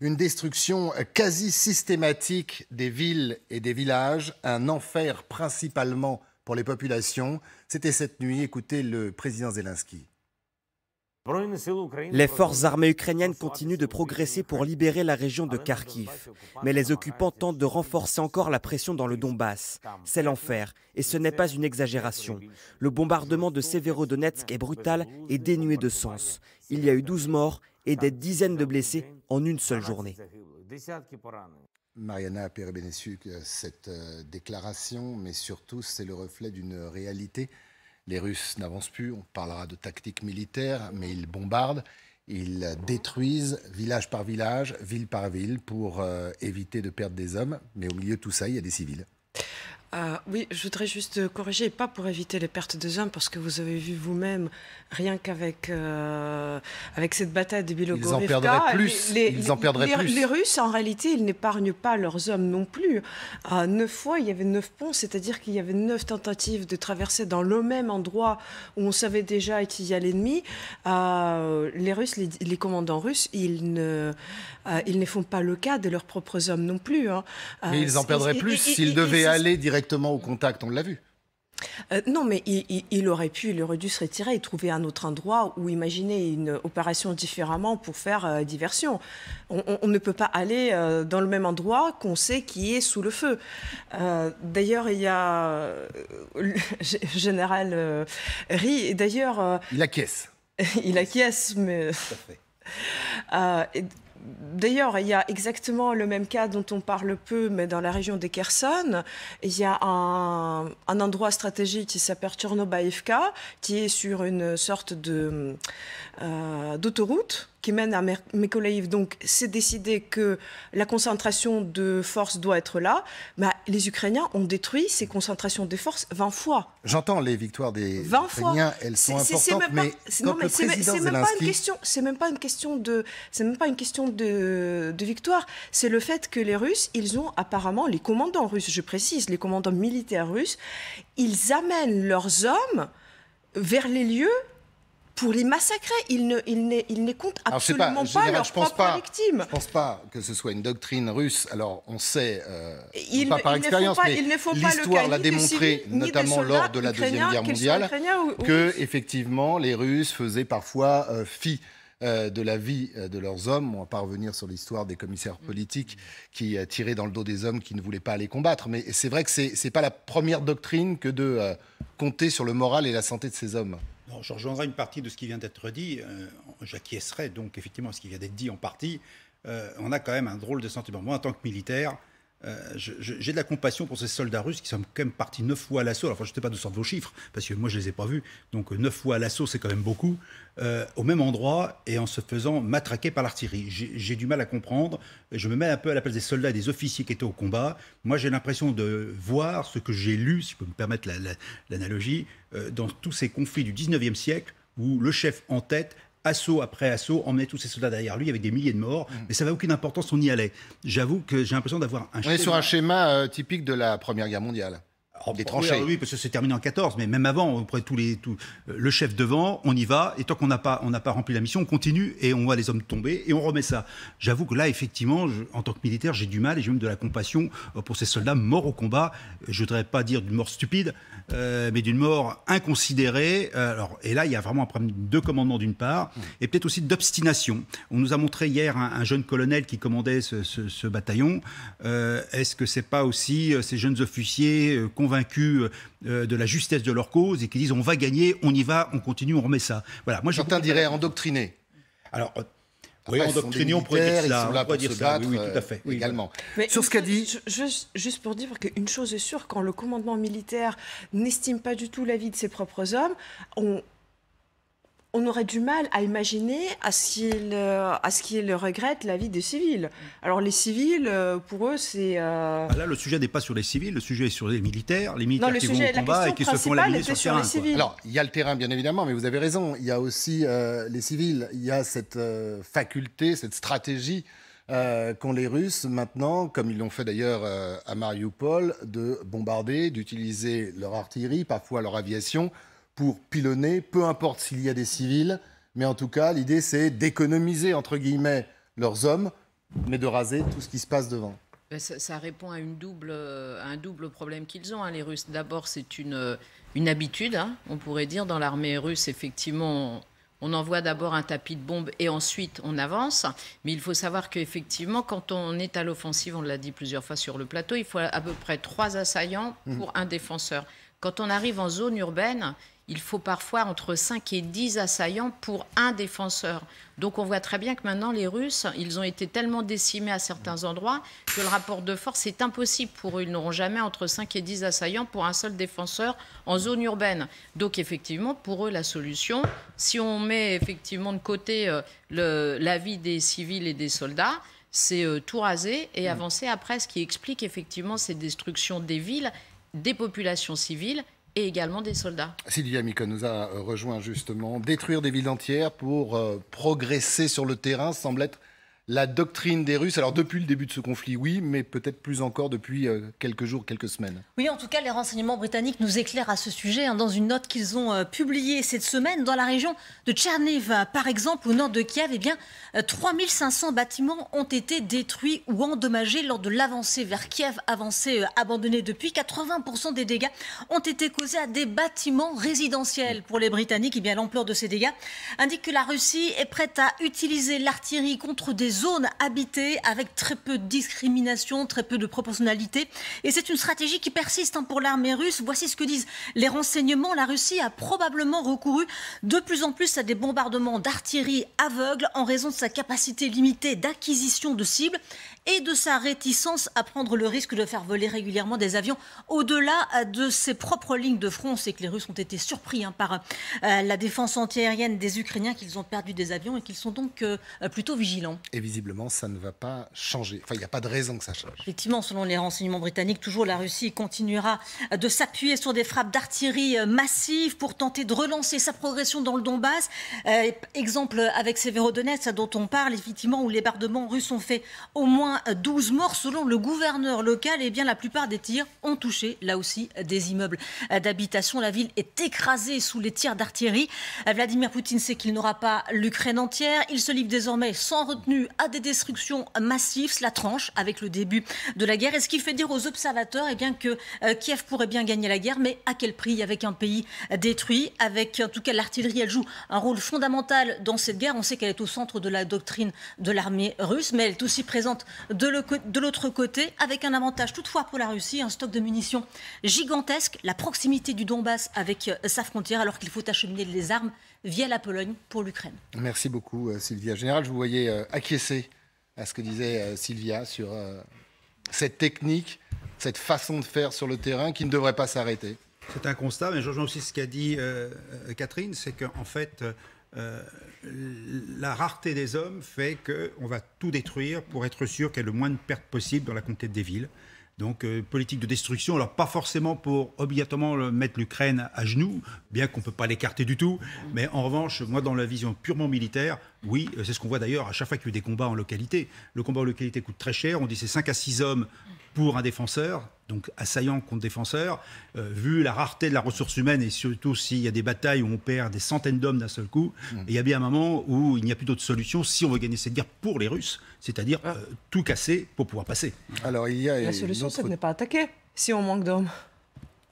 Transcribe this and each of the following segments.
une destruction euh, quasi systématique des villes et des villages, un enfer principalement pour les populations. C'était cette nuit, écoutez le président Zelensky. Les forces armées ukrainiennes continuent de progresser pour libérer la région de Kharkiv, mais les occupants tentent de renforcer encore la pression dans le Donbass. C'est l'enfer, et ce n'est pas une exagération. Le bombardement de Severodonetsk est brutal et dénué de sens. Il y a eu 12 morts et des dizaines de blessés en une seule journée. Mariana que euh, cette euh, déclaration, mais surtout c'est le reflet d'une réalité. Les Russes n'avancent plus, on parlera de tactique militaire, mais ils bombardent, ils détruisent village par village, ville par ville pour euh, éviter de perdre des hommes, mais au milieu de tout ça, il y a des civils. Ah, oui, je voudrais juste corriger, pas pour éviter les pertes de hommes, parce que vous avez vu vous-même, rien qu'avec euh, avec cette bataille de Bilogorivka... Ils en perdraient plus. Les, en Russes, en réalité, ils n'épargnent pas leurs hommes non plus. neuf fois, il y avait neuf ponts, c'est-à-dire qu'il y avait neuf tentatives de traverser dans le même endroit où on savait déjà qu'il y a l'ennemi. Euh, les Russes, les, commandants russes, ils ne, euh, ils ne font pas le cas de leurs propres hommes non plus. Hein. Mais ils en perdraient plus s'ils devaient aller directement directement au contact, on l'a vu. Euh, non, mais il, aurait pu, il aurait dû se retirer et trouver un autre endroit ou imaginer une opération différemment pour faire euh, diversion. On, ne peut pas aller euh, dans le même endroit qu'on sait qui est sous le feu. d'ailleurs, il y a le général Ri, d'ailleurs. il acquiesce. il acquiesce, mais. Tout D'ailleurs, il y a exactement le même cas dont on parle peu, mais dans la région des Kherson, il y a un, endroit stratégique qui s'appelle Tchernobaïvka, qui est sur une sorte de euh, d'autoroute qui mène à Mekolaïv. Donc, c'est décidé que la concentration de forces doit être là. Bah, les Ukrainiens ont détruit ces concentrations de forces 20 fois. J'entends les victoires des Ukrainiens, elles sont importantes, mais, non, mais c'est même pas une question. C'est même pas une question de. C'est même pas une question de, victoire, c'est le fait que les Russes, ils ont apparemment, les commandants russes, je précise, les commandants militaires russes, ils amènent leurs hommes vers les lieux pour les massacrer. Ils ne, ils comptent absolument pas, leurs victimes. Je ne pense pas que ce soit une doctrine russe. Alors, on sait, euh, pas par expérience, mais l'histoire l'a démontré, notamment lors de la Deuxième Guerre mondiale, que, effectivement, les Russes faisaient parfois euh, fi euh, de la vie euh, de leurs hommes. On va pas revenir sur l'histoire des commissaires mm. politiques qui euh, tiraient dans le dos des hommes qui ne voulaient pas aller combattre. Mais c'est vrai que ce n'est pas la première doctrine que de compter sur le moral et la santé de ces hommes. je rejoindrai une partie de ce qui vient d'être dit. J'acquiescerai donc effectivement ce qui vient d'être dit en partie. on a quand même un drôle de sentiment. Moi, en tant que militaire, euh, j'ai de la compassion pour ces soldats russes qui sont quand même partis neuf fois à l'assaut. enfin, je ne sais pas de sortent vos chiffres, parce que moi, je ne les ai pas vus. Donc, euh, neuf fois à l'assaut, c'est quand même beaucoup, euh, au même endroit et en se faisant matraquer par l'artillerie. J'ai du mal à comprendre. Je me mets un peu à la place des soldats et des officiers qui étaient au combat. Moi, j'ai l'impression de voir ce que j'ai lu, si je peux me permettre l'analogie, dans tous ces conflits du 19e siècle où le chef en tête assaut après assaut, emmener tous ces soldats derrière lui avec des milliers de morts. Mm. Mais ça n'avait aucune importance, on y allait. J'avoue que j'ai l'impression d'avoir un On est sur un schéma euh, typique de la Première Guerre mondiale. Oh, des tranchées. Oui, parce que c'est terminé en 14, mais même avant, après tous les, tout, euh, le chef devant, on y va, et tant qu'on n'a pas, on n'a pas rempli la mission, on continue et on voit les hommes tomber et on remet ça. J'avoue que là, effectivement, en tant que militaire, j'ai du mal et j'ai même de la compassion euh, pour ces soldats morts au combat. Euh, je ne voudrais pas dire d'une mort stupide, mais d'une mort inconsidérée. Alors, et là, il y a vraiment un problème de commandement d'une part, et peut-être aussi d'obstination. On nous a montré hier un, jeune colonel qui commandait ce, bataillon. est-ce que c'est pas aussi ces jeunes officiers convaincus euh, euh, de la justesse de leur cause et qui disent on va gagner, on y va, on continue, on remet ça. Voilà. Moi, Certains diraient endoctriné. Alors, euh, oui, on pourrait dire ça. On pourrait dire ça. oui, tout à fait. également. Sur ce qu'a dit. Juste, pour dire qu'une chose est sûre, quand le commandement militaire n'estime pas du tout la vie de ses propres hommes, on, on aurait du mal à imaginer à ce qu'ils euh, regrettent la vie des civils. Alors les civils, euh, pour eux, c'est... Euh, ah, là, le sujet n'est pas sur les civils, le sujet est sur les militaires, les militaires qui vont au combat et qui se font la sur, terrain. Alors, il y a le terrain, bien évidemment, mais vous avez raison, il y a aussi les civils, il y a cette faculté, cette stratégie qu'ont les Russes maintenant, comme ils l'ont fait d'ailleurs à Mariupol, de bombarder, d'utiliser leur artillerie, parfois leur aviation, pour pilonner, peu importe s'il y a des civils, mais en tout cas, l'idée, c'est d'économiser, entre guillemets, leurs hommes, mais de raser tout ce qui se passe devant. Ben, ça, répond à, une double, euh, un double problème qu'ils ont, hein, les Russes. D'abord, c'est une, euh, une habitude, hein, on pourrait dire, dans l'armée russe, effectivement, on, envoie d'abord un tapis de bombes et ensuite on avance. Mais il faut savoir qu'effectivement, quand on est à l'offensive, on l'a dit plusieurs fois sur le plateau, il faut à peu près trois assaillants mmh. pour un défenseur. Quand on arrive en zone urbaine, il faut parfois entre 5 et 10 assaillants pour un défenseur. Donc on voit très bien que maintenant les Russes, ils ont été tellement décimés à certains endroits que le rapport de force est impossible pour eux. Ils n'auront jamais entre 5 et 10 assaillants pour un seul défenseur en zone urbaine. Donc effectivement, pour eux, la solution, si on met effectivement de côté euh, la vie des civils et des soldats, c'est euh, tout raser et mm. avancer après, ce qui explique effectivement ces destructions des villes, des populations civiles et également des soldats. Sylvia Miko nous a euh, rejoint justement. Détruire des villes entières pour euh, progresser sur le terrain semble être la doctrine des Russes. Alors depuis le début de ce conflit, oui, mais peut-être plus encore depuis euh, quelques jours, quelques semaines. Oui, en tout cas, les renseignements britanniques nous éclairent à ce sujet hein, dans une note qu'ils ont euh, publiée cette semaine dans la région de Tcherniv, par exemple, au nord de Kiev. Et eh bien, 3500 euh, bâtiments ont été détruits ou endommagés lors de l'avancée vers Kiev, avancée abandonnée depuis. 80% des dégâts ont été causés à des bâtiments résidentiels. Pour les Britanniques, et eh bien l'ampleur de ces dégâts indique que la Russie est prête à utiliser l'artillerie contre des zone habitées avec très peu de discrimination, très peu de proportionnalité. Et c'est une stratégie qui persiste hein, pour l'armée russe. Voici ce que disent les renseignements. La Russie a probablement recouru de plus en plus à des bombardements d'artillerie aveugle en raison de sa capacité limitée d'acquisition de cibles et de sa réticence à prendre le risque de faire voler régulièrement des avions au-delà euh, de ses propres lignes de front. C'est que les Russes ont été surpris hein, par euh, la défense antiaérienne des Ukrainiens, qu'ils ont perdu des avions et qu'ils sont donc euh, plutôt vigilants visiblement, ça ne va pas changer. Enfin, il n'y a pas de raison que ça change. Effectivement, selon les renseignements britanniques, toujours la Russie continuera de s'appuyer sur des frappes d'artillerie euh, massives pour tenter de relancer sa progression dans le Donbass. Euh, exemple avec Severodonetsk, dont on parle, effectivement, où les bardements russes ont fait au moins 12 morts. Selon le gouverneur local, et eh bien, la plupart des tirs ont touché, là aussi, des immeubles d'habitation. La ville est écrasée sous les tirs d'artillerie. Euh, Vladimir Poutine sait qu'il n'aura pas l'Ukraine entière. Il se livre désormais sans retenue à des destructions massives, cela tranche avec le début de la guerre. Et ce qui fait dire aux observateurs et eh bien, que euh, Kiev pourrait bien gagner la guerre, mais à quel prix Avec un pays détruit, avec en tout cas l'artillerie, elle joue un rôle fondamental dans cette guerre. On sait qu'elle est au centre de la doctrine de l'armée russe, mais elle est aussi présente de l'autre côté, avec un avantage toutefois pour la Russie, un stock de munitions gigantesque, la proximité du Donbass avec euh, sa frontière, alors qu'il faut acheminer les armes via la Pologne pour l'Ukraine. Merci beaucoup euh, Sylvia. Général, je vous voyais acquiescer à ce que disait euh, Sylvia sur euh, cette technique, cette façon de faire sur le terrain qui ne devrait pas s'arrêter. C'est un constat, mais je rejoins aussi ce qu'a dit euh, Catherine, c'est qu'en fait, la rareté des hommes fait qu'on va tout détruire pour être sûr qu'il y ait le moins de pertes possible dans la conquête des villes. Donc, politique de destruction, alors pas forcément pour obligatoirement mettre l'Ukraine à genoux, bien qu'on ne peut pas l'écarter du tout, mais en revanche, moi, dans la vision purement militaire, oui, euh, c'est ce qu'on voit d'ailleurs à chaque fois qu'il y a eu des combats en localité. Le combat en localité coûte très cher. On dit c'est 5 à 6 hommes pour un défenseur, donc assaillant contre défenseur. Euh, vu la rareté de la ressource humaine et surtout s'il y a des batailles où on perd des centaines d'hommes d'un seul coup, mm. il y a bien un moment où il n'y a plus d'autre solution si on veut gagner cette guerre pour les Russes, c'est-à-dire ah. euh, tout casser pour pouvoir passer. Alors il y la solution, c'est de ne pas attaquer si on manque d'hommes.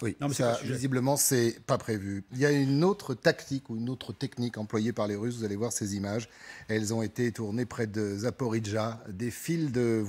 Oui, non, mais ça, visiblement, c'est pas prévu. Il y a une autre tactique ou une autre technique employée par les Russes. Vous allez voir ces images. Elles ont été tournées près de Zaporizhia, des fils de